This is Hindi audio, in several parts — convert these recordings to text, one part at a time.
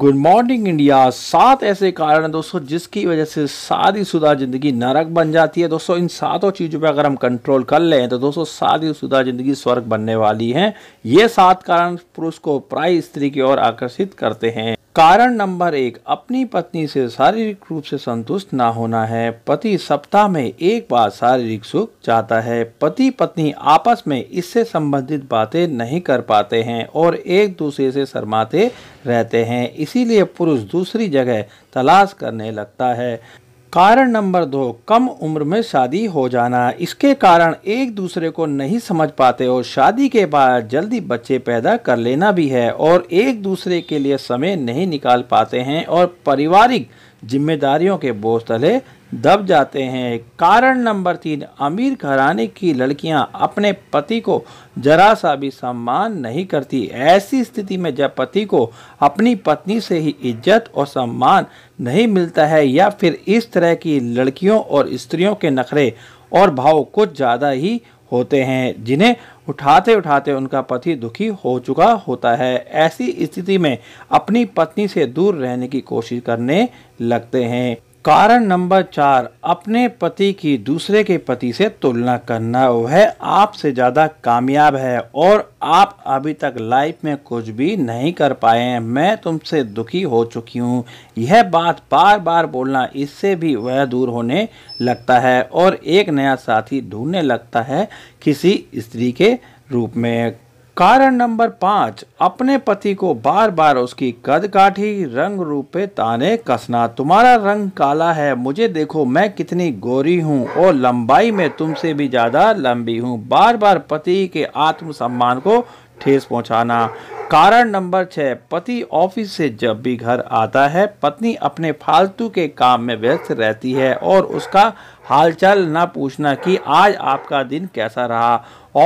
गुड मॉर्निंग इंडिया सात ऐसे कारण हैं दोस्तों जिसकी वजह से शादीशुदा ज़िंदगी नरक बन जाती है दोस्तों इन सातों चीज़ों पर अगर हम कंट्रोल कर लें तो दोस्तों शादीशुदा ज़िंदगी स्वर्ग बनने वाली है ये सात कारण पुरुष को प्राय स्त्री की ओर आकर्षित करते हैं कारण नंबर एक अपनी पत्नी से शारीरिक रूप से संतुष्ट ना होना है पति सप्ताह में एक बार शारीरिक सुख चाहता है पति पत्नी आपस में इससे संबंधित बातें नहीं कर पाते हैं और एक दूसरे से शर्माते रहते हैं इसीलिए पुरुष दूसरी जगह तलाश करने लगता है कारण नंबर दो कम उम्र में शादी हो जाना इसके कारण एक दूसरे को नहीं समझ पाते और शादी के बाद जल्दी बच्चे पैदा कर लेना भी है और एक दूसरे के लिए समय नहीं निकाल पाते हैं और पारिवारिक जिम्मेदारियों के बोझ तले दब जाते हैं कारण नंबर तीन अमीर घराने की लड़कियां अपने पति को जरा सा भी सम्मान नहीं करती ऐसी स्थिति में जब पति को अपनी पत्नी से ही इज्जत और सम्मान नहीं मिलता है या फिर इस तरह की लड़कियों और स्त्रियों के नखरे और भाव कुछ ज़्यादा ही होते हैं जिन्हें उठाते उठाते उनका पति दुखी हो चुका होता है ऐसी स्थिति में अपनी पत्नी से दूर रहने की कोशिश करने लगते हैं कारण नंबर चार अपने पति की दूसरे के पति से तुलना करना वह आपसे ज़्यादा कामयाब है और आप अभी तक लाइफ में कुछ भी नहीं कर पाए हैं मैं तुमसे दुखी हो चुकी हूँ यह बात बार बार बोलना इससे भी वह दूर होने लगता है और एक नया साथी ढूंढने लगता है किसी स्त्री के रूप में कारण नंबर पांच अपने पति को बार बार उसकी कद काठी रंग रूपे ताने कसना तुम्हारा रंग काला है मुझे देखो मैं कितनी गोरी हूँ और लंबाई में तुमसे भी ज़्यादा लंबी हूँ बार बार पति के आत्मसम्मान को ठेस पहुंचाना कारण नंबर छः पति ऑफिस से जब भी घर आता है पत्नी अपने फालतू के काम में व्यस्त रहती है और उसका हालचाल ना पूछना कि आज आपका दिन कैसा रहा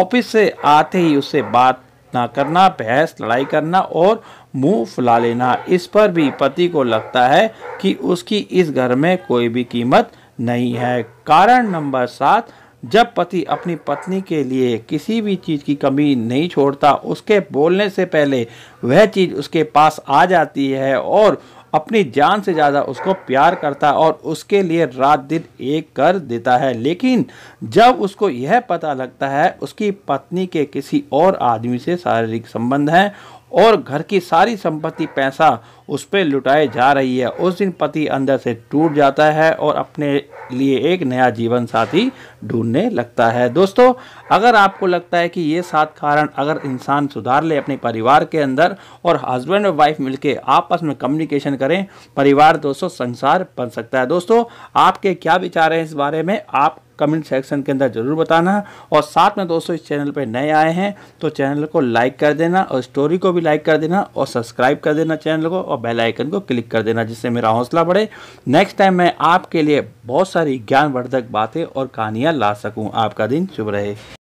ऑफिस से आते ही उससे बात ना करना बहस लड़ाई करना और मुंह फुला लेना इस पर भी पति को लगता है कि उसकी इस घर में कोई भी कीमत नहीं है कारण नंबर सात जब पति अपनी पत्नी के लिए किसी भी चीज़ की कमी नहीं छोड़ता उसके बोलने से पहले वह चीज़ उसके पास आ जाती है और अपनी जान से ज़्यादा उसको प्यार करता और उसके लिए रात दिन एक कर देता है लेकिन जब उसको यह पता लगता है उसकी पत्नी के किसी और आदमी से शारीरिक संबंध हैं और घर की सारी संपत्ति पैसा उस पर लुटाए जा रही है उस दिन पति अंदर से टूट जाता है और अपने लिए एक नया जीवन साथी ढूंढने लगता है दोस्तों अगर आपको लगता है कि ये सात कारण अगर इंसान सुधार ले अपने परिवार के अंदर और हस्बैंड और वाइफ मिलके आपस में कम्युनिकेशन करें परिवार दोस्तों संसार बन सकता है दोस्तों आपके क्या विचार हैं इस बारे में आप कमेंट सेक्शन के अंदर ज़रूर बताना और साथ में दोस्तों इस चैनल पर नए आए हैं तो चैनल को लाइक कर देना और स्टोरी को भी लाइक कर देना और सब्सक्राइब कर देना चैनल को और बेल आइकन को क्लिक कर देना जिससे मेरा हौसला बढ़े नेक्स्ट टाइम मैं आपके लिए बहुत सारी ज्ञानवर्धक बातें और कहानियाँ ला सकूँ आपका दिन शुभ रहे